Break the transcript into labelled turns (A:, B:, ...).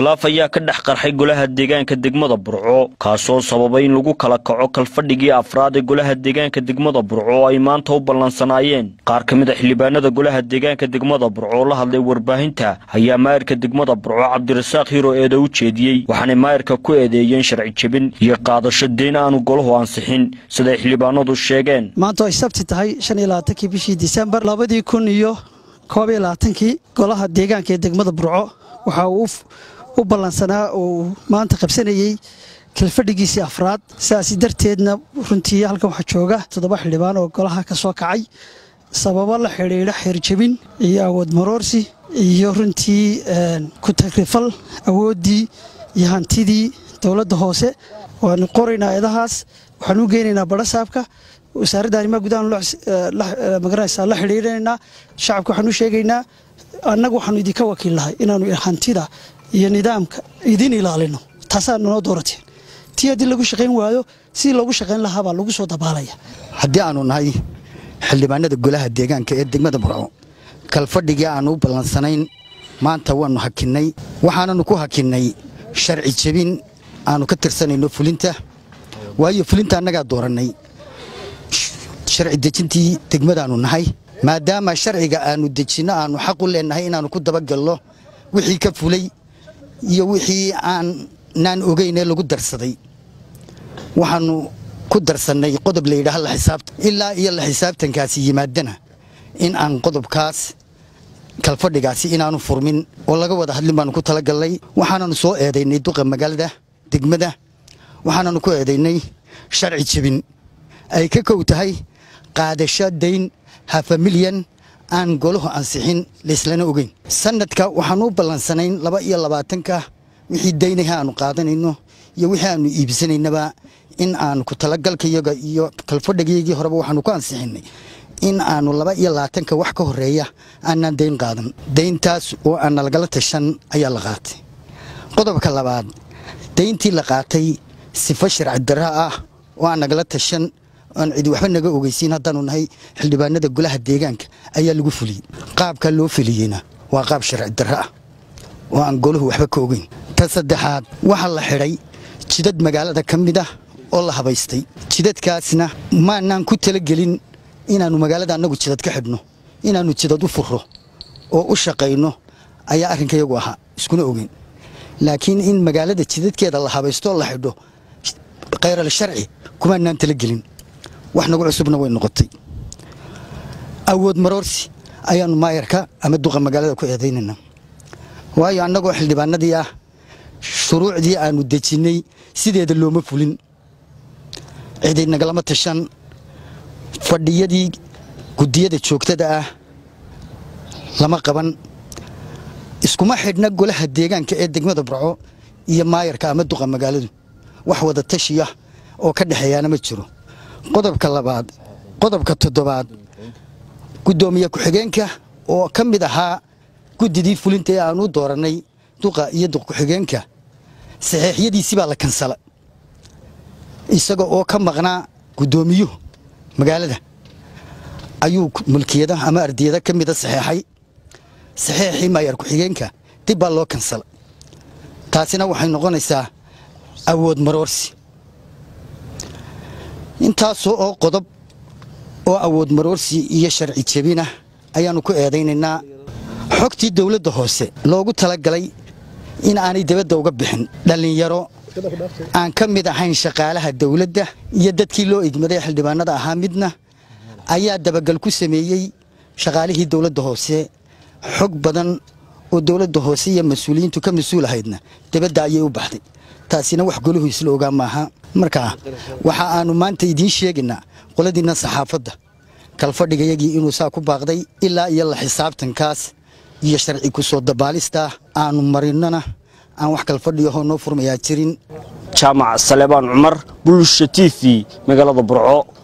A: ikhtilaaf ayaa ka dhex qarxay golaha deegaanka degmada burco kaasoo sababay in lagu kala kaco kalfadhigii afraad ee golaha deegaanka degmada burco oo ay maanta u ballansanaayeen qaar ka mid a ah xildhibaanada golaha deegaanka degmada burco la hadlay warbaahinta ayaa maayarka degmada burco cabdirasaaq hiro eeda u jeediyey waxaanay maayarka ku eedeeyeen sharci jebin iyo qaadasho deyn aanu golahu ansixin siday xildhibaanadu sheegeen
B: maanta ay sabti tahay kii bishii disembar labadii kun iyo koob iyo labaatankii golaha deegaanka ee degmada burco waxaa uu u ballansanaa uu maanta qabsanayey kalfadhigiisii afraad sidaasi darteedna runtii halkan waxaa jooga toddoba xildhibaan oo golaha ka soo kacay sababo la xidhiidha xeerjebin iyo awood maroorsi iyo runtii eh, ku tagrifal awooddii iyo hantidii dowladda hoose waanu qoraynaa eedahaas waxaanu u geynaynaa badhasaabka wasaaradda arrimaha gudahaan eh, eh, magaranaysaa la xidhiidhanaynaa shacabka waxaanu u sheegaynaa annagu waxaanu idinka wakiil nahay inaannu hantida iyo nidaamka idin ilaalino taasaa noo doorateen tii haddii lagu shaqayn waayo sidii loogu shaqayn lahaabaa lagu soo dabaalaya haddii aanu nahay xildhibaanada golaha deegaanka ee degmada
A: burco kalfadhigii aanu u ballansanayn maanta waannu hakinnay waxaananu ku hakinnay sharci jebin aanu ka tirsanayno fulinta waayo fulinta annagaa doorannay sharci dejintii degmadaanu nahay maadaama sharciga aanu dejinno aanu xaq u leennahay inaannu ku dabagalno wixii ka fulay iyo wixii aanaan ogeynee lagu darsaday waxaanu ku darsannay qodob la yidhaah laxisaabtan ilaa iyo la xisaabtankaasi yimaadana in aan qodobkaas kalfadhigaasi inaanu furmin oo laga wada hadlin baanu ku talagallay waxaananu soo eedaynay duqa magaalada degmada waxaananu ku eedaynay sharci jebin ay ka kow tahay qaadasho dayn hafamilyan aan golahu ansixin layslana ogeyn sanadka waxaan u ballansanayn laba iyo labaatanka wixii daynaha aanu qaadanayno iyo wixii aanu iibsanaynaba in aanu ku talagalkayaga iyo kalfadhagayagii horeba waxaanu ku ansixinay in aanu laba iyo labaatanka wax ka horeeya aanaan dayn qaadan dayntaas oo aan nalagala tashan ayaa la qaatay qodobka labaad dayntii la qaatay sifo sharci darra ah oo aan nagala tashan aan cidi waxba naga ogeysiin haddaanu nahay xildhibaanada golaha deegaanka ayaa lagu fuliyey qaabka loo fuliyeyna waa qaab sharci darro ah oo aan goluhu waxba ka ogeyn ta saddexaad waxaa la xidhay jidad magaalada ka mid ah oo la habaystay jidadkaasna maanaan ku talagelin inaanu magaalada annagu jidad ka xidhno inaannu jidad u furro oo u shaqayno ayaa arrinka iyagu ahaa iskuna ogeyn laakiin in magaalada jidadkeeda la habaysto la xidho khayral sharci kumaanaan talagelin wax nagu cusubna way noqotay awood maroorsi ayaanu maayarka ama duqa magaalada ku eedaynayna waayo annagoo xildhibaanadii ah shuruucdii aannu dejinnay sideeda looma fulin ciday nagalama tashan fadhiyadii guddiyada joogtada ah lama qaban iskuma xidhna golaha deegaanka ee degmada barco iyo maayarka ama duqa magaaladu wax wada tashiya ah oo ka dhexeeyaana ma jiro qodobka labaad qodobka toddobaad guddoomiye ku-xigeenka oo ka mid ahaa guddidii fulinta ee aanu doorannay duqa iyo duq ku-xigeenka saxeexyadiisii baa la kansala isaga oo ka maqnaa guddoomiyuhu magaalada ayuu mulkiyada ama ardiyada ka mida saxeexay saxeexii maayar ku-xigeenka dib baa loo kansala taasina waxay noqonaysaa awood maroorsi intaas oo qodob oo awood maroorsi iyo sharci jebinah ayaannu ku eedaynaynaa xogtii dowladda hoose loogu talagalay in aanay dabadda uga bixin dhallinyaro aan ka mid ahayn shaqaalaha dawladda iyo dadkii loo idmaday xildhibaanada ahaa midna ayaa dabagal ku sameeyey shaqaalihii dowladda hoose xog badan oo dowladda hoose iyo mas-uuliyiintu ka mas-uul ahaydna dabadda ayay u baxday taasina wax goluhu isla ogaa maaha markaa waxa aannu maanta idiin sheegaynaa qoladiinna saxaafadda kalfadhigayagii inuu saa ku baaqday ilaa iyo la xisaabtankaas iyo sharci ku soo dabaalistaa aannu marinnona aan wax kalfadhigahoo noo furmayaa jirin jaamac salebaan cumar bulsha t v magaalada burco